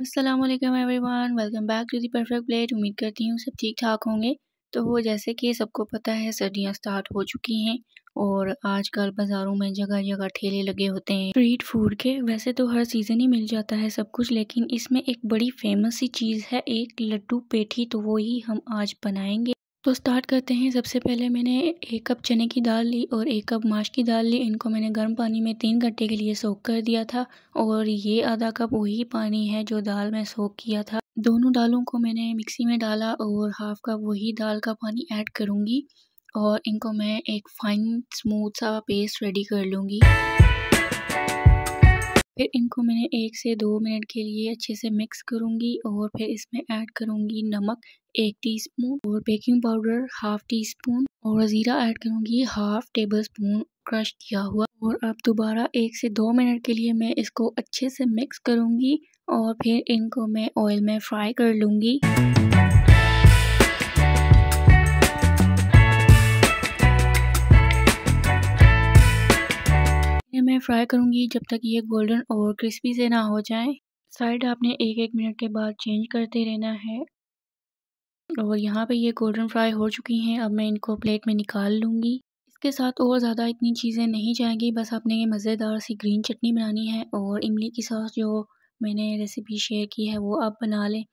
Aslam everyone welcome back to the perfect plate उम्मीद करती हूँ सब ठीक ठाक होंगे तो वो जैसे कि सबको पता है सर्दियाँ स्टार्ट हो चुकी हैं और आजकल बाज़ारों में जगह जगह ठेले लगे होते हैं स्ट्रीट फूड के वैसे तो हर सीज़न ही मिल जाता है सब कुछ लेकिन इसमें एक बड़ी फेमस सी चीज़ है एक लड्डू पेठी तो वो ही हम आज बनाएंगे तो स्टार्ट करते हैं सबसे पहले मैंने एक कप चने की दाल ली और एक कप माश की दाल ली इनको मैंने गर्म पानी में तीन घंटे के लिए सोख कर दिया था और ये आधा कप वही पानी है जो दाल में सोख किया था दोनों दालों को मैंने मिक्सी में डाला और हाफ कप वही दाल का पानी ऐड करूँगी और इनको मैं एक फाइन स्मूथ सा पेस्ट रेडी कर लूँगी फिर इनको मैंने एक से दो मिनट के लिए अच्छे से मिक्स करूँगी और फिर इसमें ऐड करूँगी नमक एक टीस्पून और baking powder half teaspoon और ज़ीरा ऐड करूँगी हाफ टेबल स्पून क्रश किया हुआ और अब दोबारा एक से दो मिनट के लिए मैं इसको अच्छे से मिक्स करूँगी और फिर इनको मैं ऑयल में फ्राई कर लूँगी मैं फ्राई करूँगी जब तक ये गोल्डन और क्रिस्पी से ना हो जाए साइड आपने एक एक मिनट के बाद चेंज करते रहना है और यहाँ पे ये गोल्डन फ्राई हो चुकी हैं अब मैं इनको प्लेट में निकाल लूँगी इसके साथ और ज़्यादा इतनी चीज़ें नहीं जाएंगी बस आपने ये मज़ेदार सी ग्रीन चटनी बनानी है और इमली की सॉस जो मैंने रेसिपी शेयर की है वो आप बना लें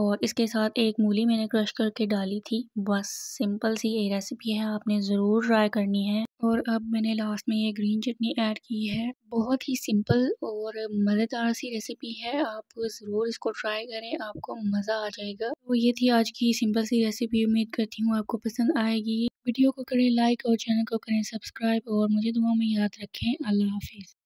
और इसके साथ एक मूली मैंने क्रश करके डाली थी बस सिंपल सी ये रेसिपी है आपने ज़रूर ट्राई करनी है और अब मैंने लास्ट में ये ग्रीन चटनी ऐड की है बहुत ही सिंपल और मज़ेदार सी रेसिपी है आप ज़रूर इसको ट्राई करें आपको मज़ा आ जाएगा तो ये थी आज की सिंपल सी रेसिपी उम्मीद करती हूँ आपको पसंद आएगी वीडियो को करें लाइक और चैनल को करें सब्सक्राइब और मुझे दुआ में याद रखें अल्लाह हाफिज़